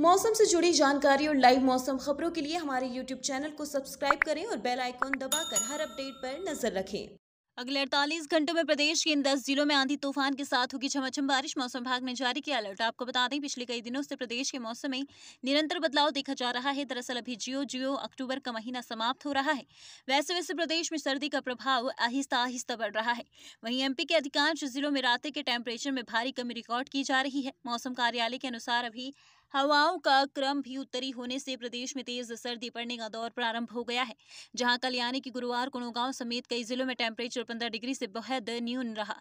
मौसम से जुड़ी जानकारी और लाइव मौसम खबरों के लिए हमारे YouTube चैनल को सब्सक्राइब करें और बेल आइकॉन दबाकर हर अपडेट पर नजर रखें अगले अड़तालीस घंटों में प्रदेश के इन दस जिलों में आंधी तूफान के साथ होगी छमाछम बारिश मौसम विभाग ने जारी किया अलर्ट आपको बता दें पिछले कई दिनों से प्रदेश के मौसम में निरंतर बदलाव देखा जा रहा है दरअसल अभी जियो जियो अक्टूबर का महीना समाप्त हो रहा है वैसे वैसे प्रदेश में सर्दी का प्रभाव आहिस्ता आहिस्ता बढ़ रहा है वहीं एमपी के अधिकांश जिलों में रात के टेम्परेचर में भारी कमी रिकॉर्ड की जा रही है मौसम कार्यालय के अनुसार अभी हवाओं का क्रम भी उत्तरी होने से प्रदेश में तेज सर्दी पड़ने का दौर प्रारंभ हो गया है जहां कल यानी कि गुरुवार को नौगांव समेत कई जिलों में टेम्परेचर पंद्रह डिग्री से बेहद न्यून रहा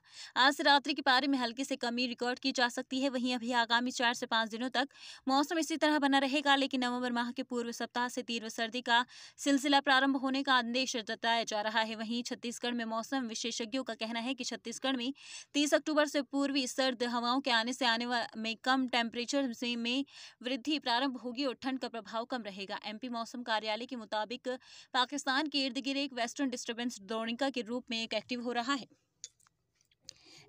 आज रात्रि के पारे में हल्की से कमी रिकॉर्ड की जा सकती है वहीं अभी आगामी चार से पांच दिनों तक मौसम इसी तरह बना रहेगा लेकिन नवम्बर माह के पूर्व सप्ताह से तीव्र सर्दी का सिलसिला प्रारंभ होने का आदेश जताया जा रहा है वहीं छत्तीसगढ़ में मौसम विशेषज्ञों का कहना है कि छत्तीसगढ़ में तीस अक्टूबर से पूर्वी सर्द हवाओं के आने से आने में कम टेम्परेचर में वृद्धि प्रारंभ होगी और ठंड का प्रभाव कम रहेगा एमपी मौसम कार्यालय के मुताबिक पाकिस्तान के इर्द गिर्द एक वेस्टर्न डिस्टर्बेंस द्रोणिका के रूप में एक एक्टिव हो रहा है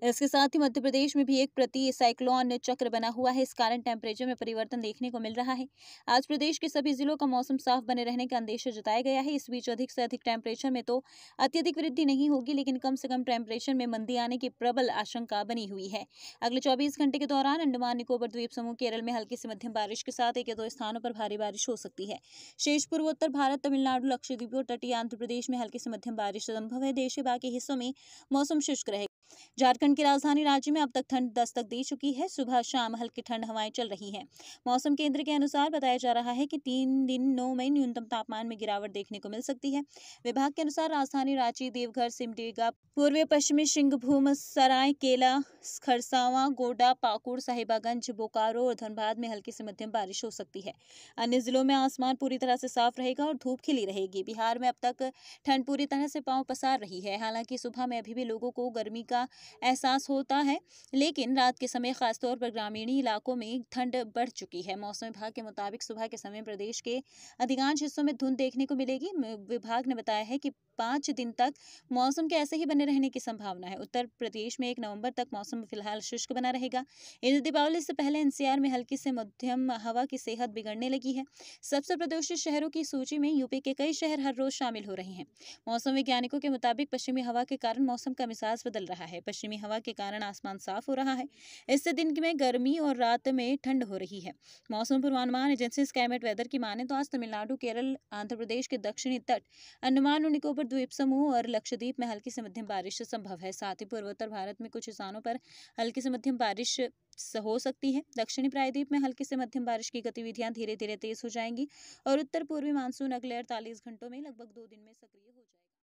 इसके साथ ही मध्य प्रदेश में भी एक प्रति साइक्लोन चक्र बना हुआ है इस कारण टेम्परेचर में परिवर्तन देखने को मिल रहा है आज प्रदेश के सभी जिलों का मौसम साफ बने रहने का अंदेशा जताया गया है इस बीच अधिक से अधिक टेम्परेचर में तो अत्यधिक वृद्धि नहीं होगी लेकिन कम से कम टेम्परेचर में मंदी आने की प्रबल आशंका बनी हुई है अगले चौबीस घंटे के दौरान अंडमान निकोबर द्वीप समूह केरल में हल्की से मध्यम बारिश के साथ एक या दो स्थानों पर भारी बारिश हो सकती है शेष पूर्वोत्तर भारत तमिलनाडु लक्षद्वीप और तटीय आंध्र प्रदेश में हल्की से मध्यम बारिश संभव है देश के बाकी हिस्सों में मौसम शुष्क रहेगा झारखंड की राजधानी रांची में अब तक ठंड दस्तक दे चुकी है सुबह शाम हल्की ठंड हवाएं चल रही हैं मौसम केंद्र के अनुसार बताया जा रहा है कि तीन दिन नौ में न्यूनतम तापमान में गिरावट देखने को मिल सकती है विभाग के अनुसार राजधानी रांची देवघर सिमडेगा पूर्वी पश्चिमी सिंहभूम सराय केला खरसावा गोडा पाकुड़ साहिबागंज बोकारो और धनबाद में हल्की से मध्यम बारिश हो सकती है अन्य जिलों में आसमान पूरी तरह से साफ रहेगा और धूप खिली रहेगी बिहार में अब तक ठंड पूरी तरह से पांव पसार रही है हालांकि सुबह में अभी भी लोगों को गर्मी का एहसास होता है लेकिन रात के समय खासतौर पर ग्रामीणी इलाकों में ठंड बढ़ चुकी है मौसम विभाग के मुताबिक सुबह के समय प्रदेश के अधिकांश हिस्सों में धुंध देखने को मिलेगी विभाग ने बताया है कि पाँच दिन तक मौसम के ऐसे ही बने रहने की संभावना है उत्तर प्रदेश में एक नवंबर तक मौसम फिलहाल शुष्क बना रहेगा इस दीपावली से पहले एनसीआर में हल्की से मध्यम हवा की सेहत बिगड़ने लगी है सबसे प्रदूषित शहरों की सूची में यूपी के कई शहर हर रोज शामिल हो रहे हैं मौसम वैज्ञानिकों के मुताबिक पश्चिमी हवा के कारण मौसम का मिजाज बदल रहा है पश्चिमी हवा के कारण आसमान साफ हो रहा है इससे दिन में गर्मी और रात में ठंड हो रही है मौसम पूर्वानुमान एजेंसी क्लाइमेट वेदर की माने तो आज तमिलनाडु केरल आंध्र प्रदेश के दक्षिणी तट अंडमान और निकोबर द्वीप समूह और लक्षद्वीप में हल्की से मध्यम बारिश संभव है साथ ही पूर्वोत्तर भारत में कुछ स्थानों पर हल्की से मध्यम बारिश हो सकती है दक्षिणी प्रायद्वीप में हल्की से मध्यम बारिश की गतिविधियां धीरे धीरे तेज हो जाएंगी और उत्तर पूर्वी मानसून अगले अड़तालीस घंटों में लगभग दो दिन में सक्रिय हो जाएगी